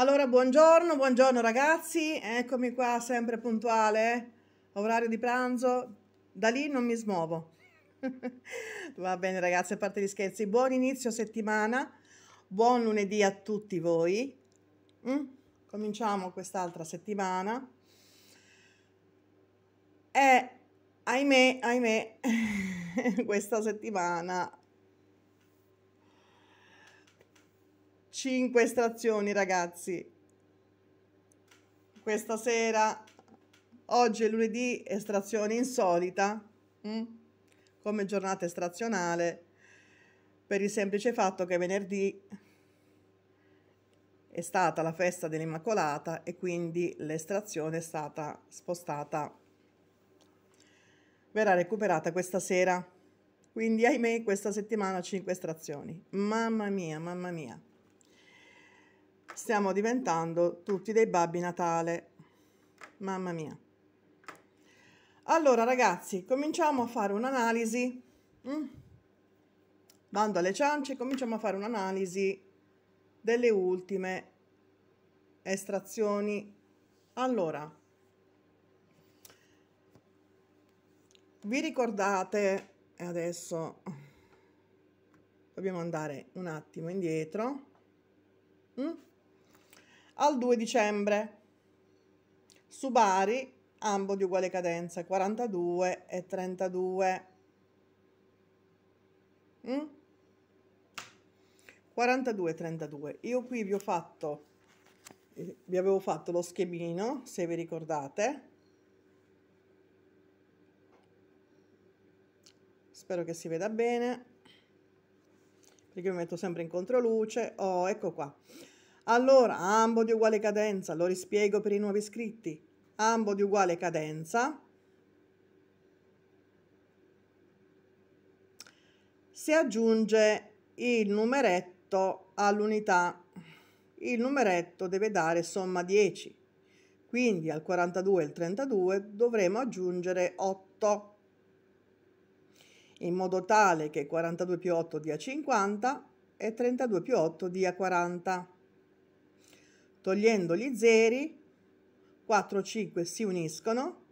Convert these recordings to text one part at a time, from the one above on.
Allora, buongiorno, buongiorno ragazzi, eccomi qua sempre puntuale, orario di pranzo, da lì non mi smuovo. Va bene ragazzi, a parte gli scherzi, buon inizio settimana, buon lunedì a tutti voi. Mm? Cominciamo quest'altra settimana. E ahimè, ahimè, questa settimana 5 estrazioni ragazzi questa sera oggi è lunedì estrazione insolita mh? Mm? come giornata estrazionale per il semplice fatto che venerdì è stata la festa dell'Immacolata e quindi l'estrazione è stata spostata verrà recuperata questa sera quindi ahimè questa settimana 5 estrazioni mamma mia mamma mia Stiamo diventando tutti dei babbi Natale. Mamma mia. Allora ragazzi, cominciamo a fare un'analisi. Mm? Bando alle ciance, cominciamo a fare un'analisi delle ultime estrazioni. Allora, vi ricordate, e adesso dobbiamo andare un attimo indietro. Mm? al 2 dicembre. Su Bari, ambo di uguale cadenza, 42 e 32. Mm? 42 e 32. Io qui vi ho fatto, eh, vi avevo fatto lo schemino, se vi ricordate. Spero che si veda bene, perché mi metto sempre in controluce. Oh, ecco qua allora, ambo di uguale cadenza, lo rispiego per i nuovi iscritti. Ambo di uguale cadenza. Si aggiunge il numeretto all'unità. Il numeretto deve dare somma 10. Quindi al 42 e al 32 dovremo aggiungere 8 in modo tale che 42 più 8 dia 50 e 32 più 8 dia 40. Togliendo gli zeri, 4, 5 si uniscono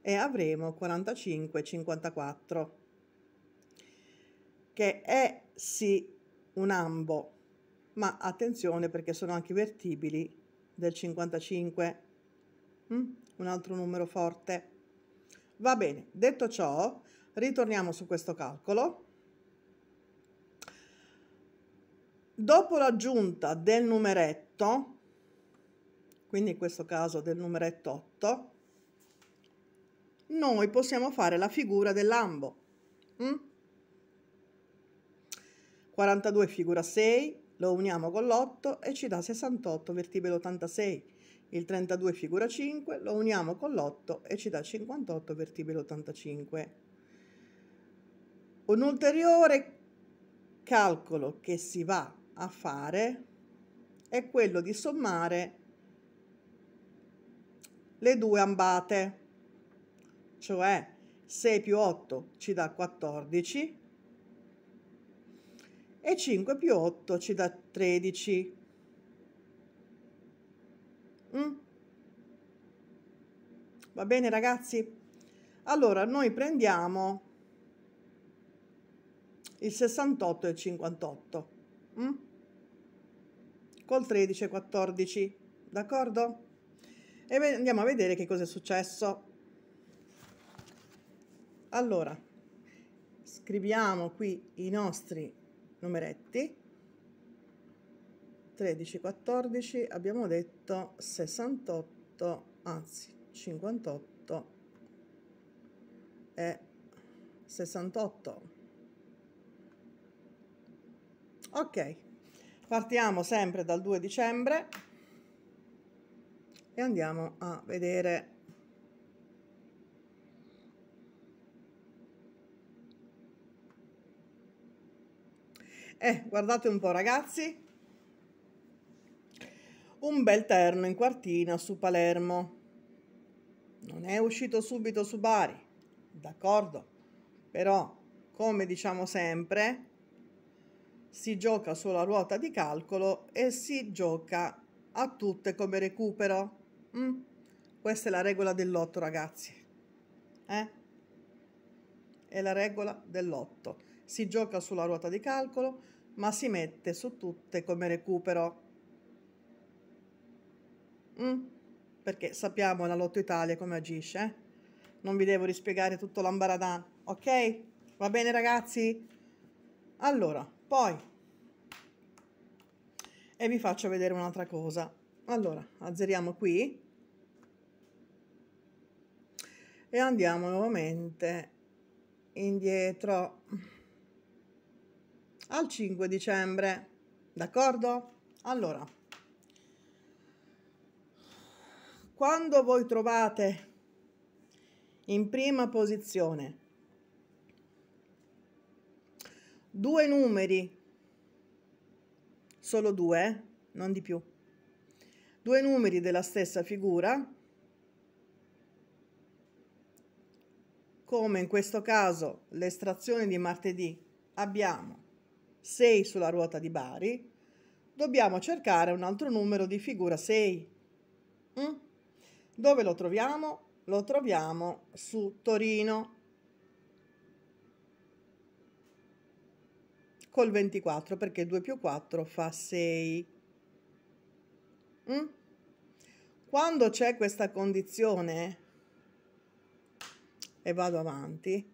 e avremo 45, 54, che è sì un ambo, ma attenzione perché sono anche vertibili del 55, mm? un altro numero forte. Va bene, detto ciò, ritorniamo su questo calcolo. Dopo l'aggiunta del numeretto, quindi in questo caso del numeretto 8, noi possiamo fare la figura dell'ambo. Mm? 42 figura 6, lo uniamo con l'8 e ci dà 68 vertibile 86. Il 32 figura 5, lo uniamo con l'8 e ci dà 58 vertibile 85. Un ulteriore calcolo che si va a fare è quello di sommare le due ambate, cioè 6 più 8 ci dà 14 e 5 più 8 ci dà 13. Mm. Va bene ragazzi? Allora noi prendiamo il 68 e il 58 mm? col 13 e 14, d'accordo? E andiamo a vedere che cosa è successo. Allora, scriviamo qui i nostri numeretti. 13, 14, abbiamo detto 68, anzi 58 e 68. Ok, partiamo sempre dal 2 dicembre e andiamo a vedere eh guardate un po' ragazzi un bel terno in quartina su Palermo non è uscito subito su Bari d'accordo però come diciamo sempre si gioca sulla ruota di calcolo e si gioca a tutte come recupero. Mm? Questa è la regola dell'otto, ragazzi. Eh? È la regola dell'otto. Si gioca sulla ruota di calcolo, ma si mette su tutte come recupero. Mm? Perché sappiamo la Lotto Italia come agisce. Eh? Non vi devo rispiegare tutto l'ambaradan, ok? Va bene, ragazzi? Allora, poi... E vi faccio vedere un'altra cosa allora azzeriamo qui e andiamo nuovamente indietro al 5 dicembre d'accordo allora quando voi trovate in prima posizione due numeri solo due non di più due numeri della stessa figura, come in questo caso l'estrazione di martedì abbiamo 6 sulla ruota di Bari, dobbiamo cercare un altro numero di figura 6. Mm? Dove lo troviamo? Lo troviamo su Torino col 24 perché 2 più 4 fa 6. Mm? Quando c'è questa condizione e vado avanti,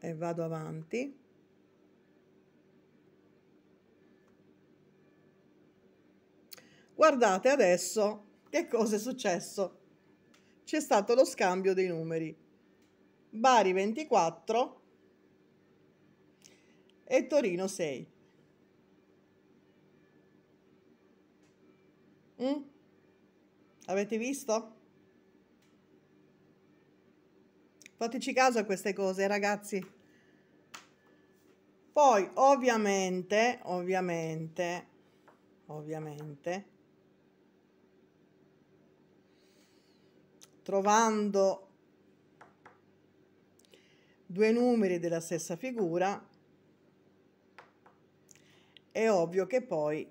e vado avanti, guardate adesso che cosa è successo. C'è stato lo scambio dei numeri. Bari 24 e Torino 6. Mm? Avete visto? Fateci caso a queste cose, ragazzi. Poi, ovviamente, ovviamente, ovviamente, trovando due numeri della stessa figura, è ovvio che poi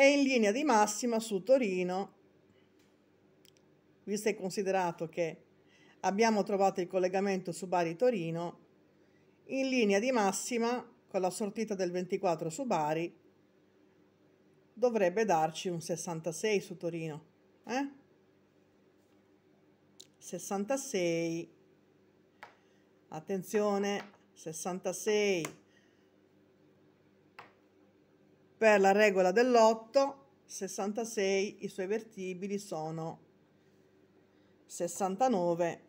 e in linea di massima su Torino, visto e considerato che abbiamo trovato il collegamento su Bari-Torino, in linea di massima con la sortita del 24 su Bari dovrebbe darci un 66 su Torino. Eh? 66, attenzione, 66 per la regola dell'8, 66, i suoi vertibili sono 69,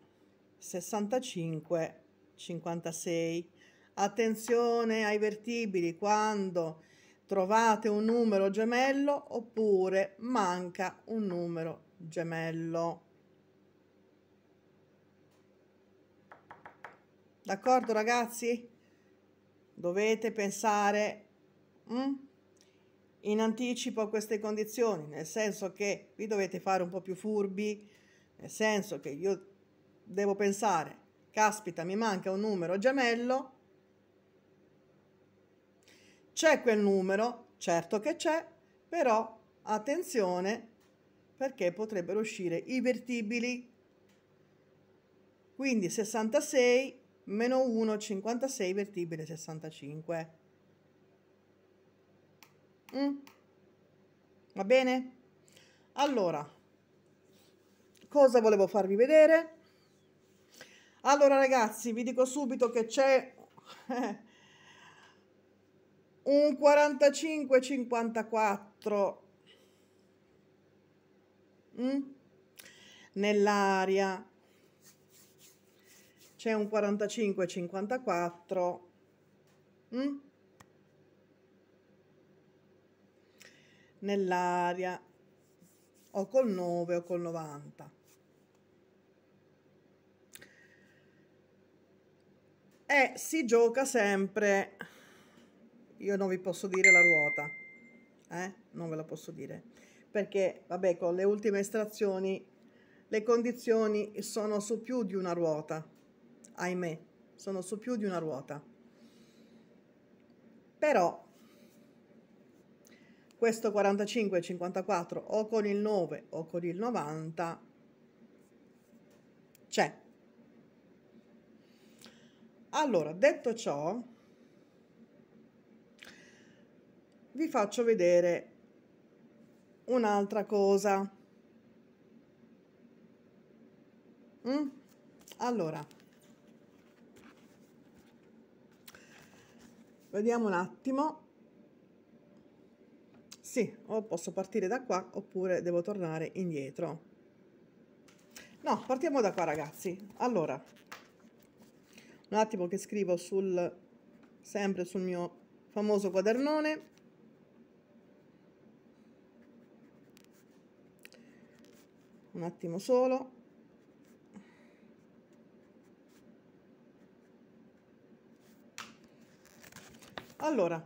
65, 56. Attenzione ai vertibili quando trovate un numero gemello oppure manca un numero gemello. D'accordo ragazzi? Dovete pensare... Mm? in anticipo a queste condizioni, nel senso che vi dovete fare un po' più furbi, nel senso che io devo pensare, caspita, mi manca un numero gemello, c'è quel numero, certo che c'è, però attenzione perché potrebbero uscire i vertibili. Quindi 66 meno 1, 56 vertibile 65. Mm. Va bene? Allora, cosa volevo farvi vedere? Allora ragazzi, vi dico subito che c'è eh, un 45-54 mm? nell'aria. C'è un 45-54. Mm? nell'aria o col 9 o col 90. E si gioca sempre, io non vi posso dire la ruota, eh? non ve la posso dire, perché vabbè con le ultime estrazioni le condizioni sono su più di una ruota, ahimè, sono su più di una ruota. Però questo 45 e 54 o con il 9 o con il 90 c'è. Allora, detto ciò, vi faccio vedere un'altra cosa. Mm? Allora, vediamo un attimo. Sì, o posso partire da qua oppure devo tornare indietro. No, partiamo da qua ragazzi. Allora, un attimo che scrivo sul, sempre sul mio famoso quadernone. Un attimo solo. Allora,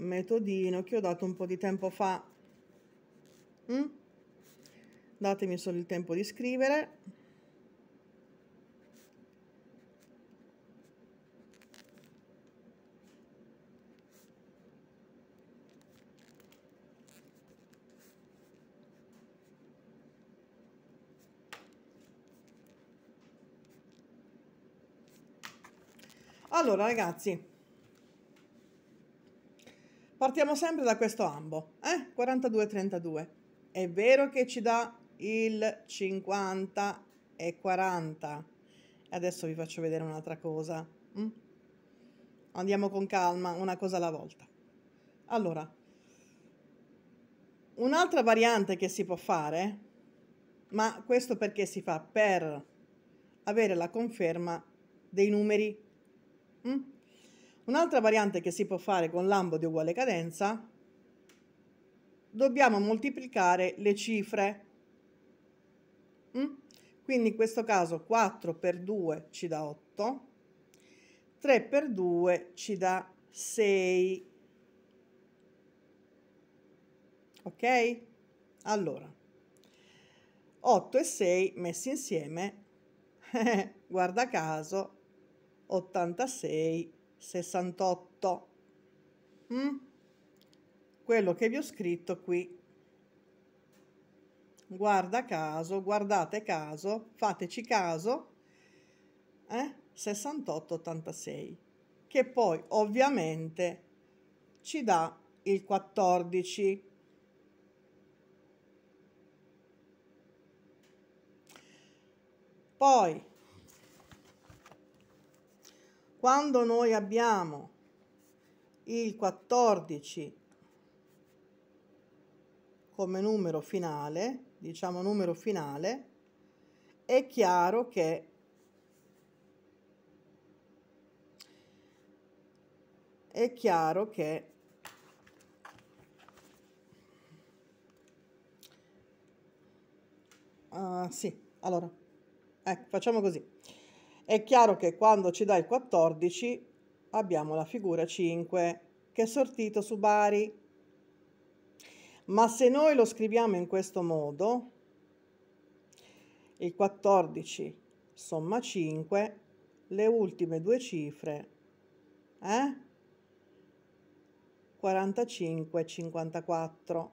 metodino che ho dato un po' di tempo fa. Mm? Datemi solo il tempo di scrivere. Allora ragazzi, Partiamo sempre da questo ambo, eh? 42-32. È vero che ci dà il 50 e 40. Adesso vi faccio vedere un'altra cosa. Mm? Andiamo con calma, una cosa alla volta. Allora, un'altra variante che si può fare, ma questo perché si fa? Per avere la conferma dei numeri. Mm? Un'altra variante che si può fare con lambo di uguale cadenza, dobbiamo moltiplicare le cifre. Mm? Quindi in questo caso 4 per 2 ci dà 8, 3 per 2 ci dà 6. Ok? Allora, 8 e 6 messi insieme, guarda caso, 86 68. Mm? Quello che vi ho scritto qui. Guarda caso, guardate caso, fateci caso. Eh? 68-86, che poi ovviamente ci dà il 14. Poi quando noi abbiamo il 14 come numero finale, diciamo numero finale, è chiaro che è chiaro che uh, sì, allora, ecco, facciamo così. È chiaro che quando ci dà il 14 abbiamo la figura 5 che è sortito su Bari. Ma se noi lo scriviamo in questo modo, il 14 somma 5, le ultime due cifre, eh? 45 54.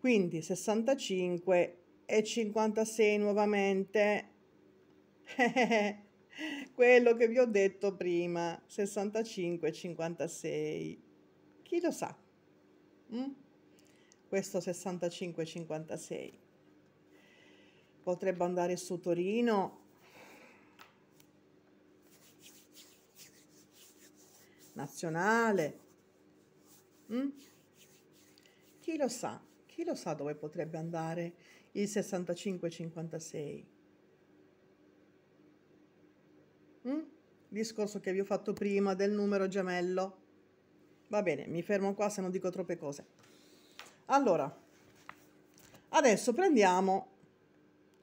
quindi 65 e 56 nuovamente quello che vi ho detto prima 65 e 56 chi lo sa mm? questo 65 e 56 potrebbe andare su Torino nazionale mm? chi lo sa chi lo sa dove potrebbe andare il 65-56? Mm? Discorso che vi ho fatto prima del numero gemello. Va bene, mi fermo qua se non dico troppe cose. Allora, adesso prendiamo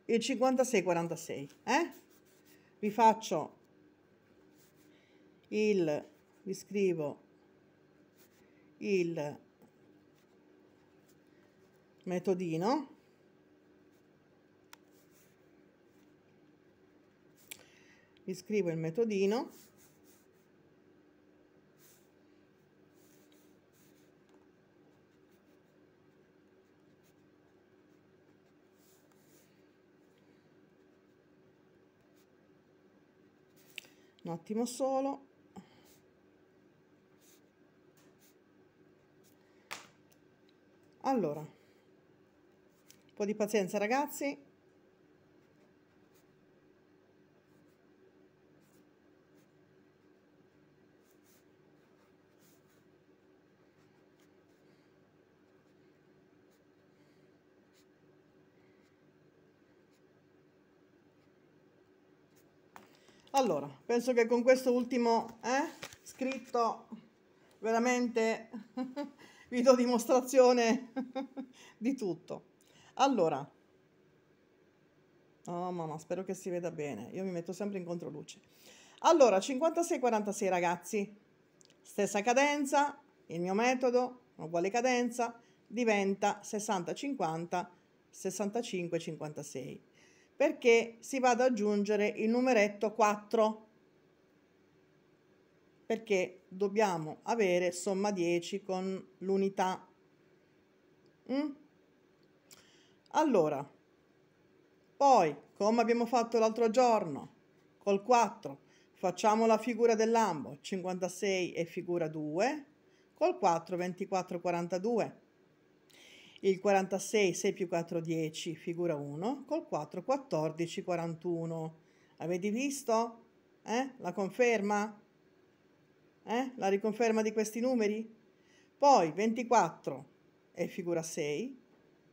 il 56-46. Eh? Vi faccio il, vi scrivo il metodino vi scrivo il metodino un attimo solo allora po' di pazienza ragazzi Allora, penso che con questo ultimo eh, scritto veramente vi do dimostrazione di tutto. Allora, oh mamma, spero che si veda bene. Io mi metto sempre in controluce. Allora, 56-46 ragazzi, stessa cadenza, il mio metodo, uguale cadenza, diventa 60-50, 65-56, perché si va ad aggiungere il numeretto 4, perché dobbiamo avere somma 10 con l'unità. Mm? Allora, poi, come abbiamo fatto l'altro giorno, col 4 facciamo la figura dell'ambo, 56 e figura 2, col 4 24 42. Il 46 6 più 4 10 figura 1, col 4 14 41. Avete visto? Eh? La conferma? Eh? La riconferma di questi numeri? Poi 24 e figura 6,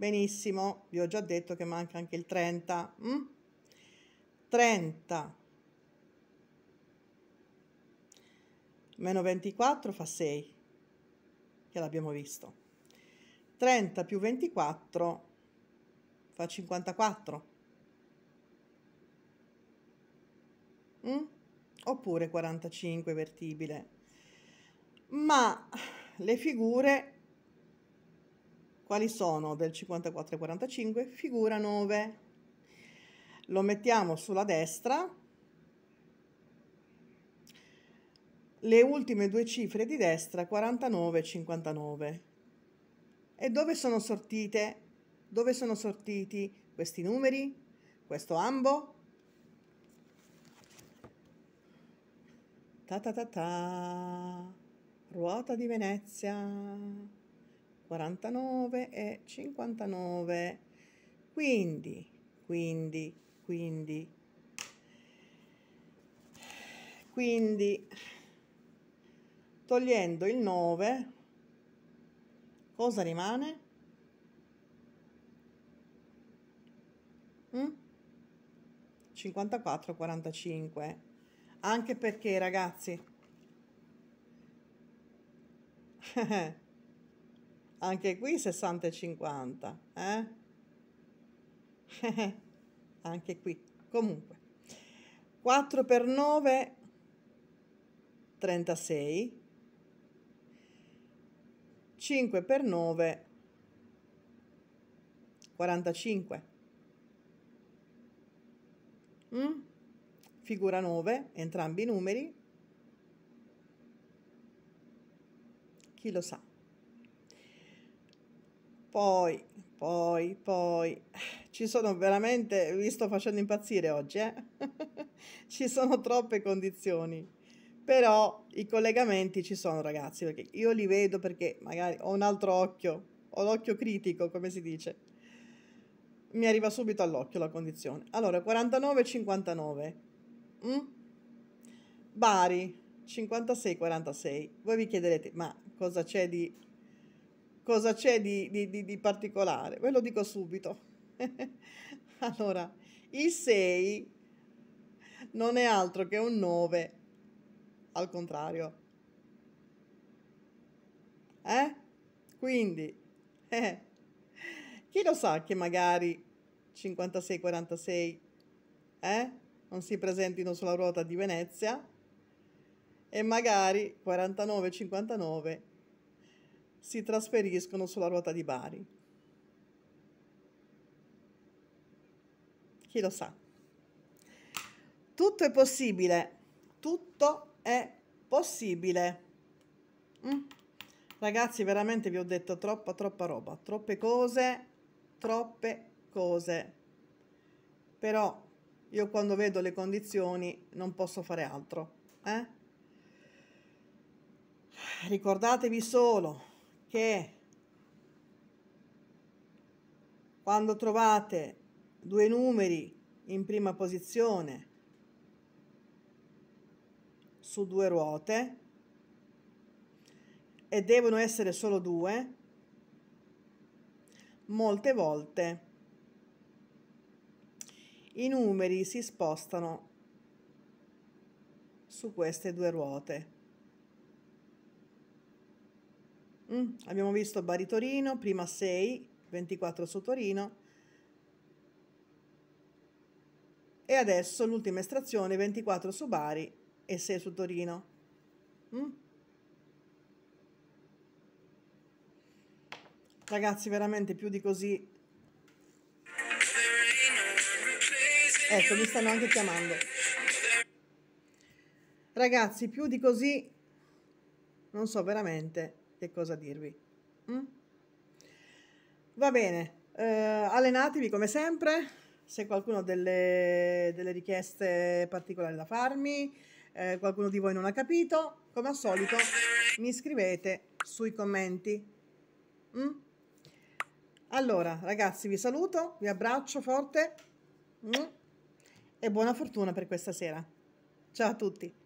Benissimo, vi ho già detto che manca anche il 30. Mm? 30 meno 24 fa 6, che l'abbiamo visto. 30 più 24 fa 54. Mm? Oppure 45 vertibile. Ma le figure quali sono del 54 45? Figura 9. Lo mettiamo sulla destra. Le ultime due cifre di destra, 49 59. E dove sono sortite? Dove sono sortiti questi numeri? Questo ambo? Ta ta ta ta! Ruota di Venezia! 49 e 59. Quindi, quindi, quindi, quindi, togliendo il 9, cosa rimane? Mm? 54 45 anche perché ragazzi eh, anche qui 60 e 50 eh? anche qui comunque 4 per 9 36 5 per 9 45 mm? figura 9 entrambi i numeri chi lo sa poi, poi, poi, ci sono veramente, vi sto facendo impazzire oggi, eh? ci sono troppe condizioni, però i collegamenti ci sono ragazzi, perché io li vedo perché magari ho un altro occhio, ho l'occhio critico, come si dice. Mi arriva subito all'occhio la condizione. Allora, 49-59. Mm? Bari, 56-46. Voi vi chiederete, ma cosa c'è di cosa c'è di, di, di, di particolare, ve lo dico subito. allora, il 6 non è altro che un 9 al contrario. Eh? Quindi, eh, chi lo sa che magari 56-46 eh, non si presentino sulla ruota di Venezia e magari 49-59 si trasferiscono sulla ruota di Bari. Chi lo sa? Tutto è possibile, tutto è possibile. Mm. Ragazzi, veramente vi ho detto troppa, troppa roba, troppe cose, troppe cose. Però io quando vedo le condizioni non posso fare altro. Eh? Ricordatevi solo che quando trovate due numeri in prima posizione su due ruote e devono essere solo due, molte volte i numeri si spostano su queste due ruote. Mm, abbiamo visto Bari Torino, prima 6, 24 su Torino. E adesso l'ultima estrazione, 24 su Bari e 6 su Torino. Mm. Ragazzi, veramente più di così. Ecco, mi stanno anche chiamando. Ragazzi, più di così non so veramente che cosa dirvi. Mm? Va bene, eh, allenatevi come sempre, se qualcuno ha delle, delle richieste particolari da farmi, eh, qualcuno di voi non ha capito, come al solito mi scrivete sui commenti. Mm? Allora, ragazzi, vi saluto, vi abbraccio forte mm? e buona fortuna per questa sera. Ciao a tutti!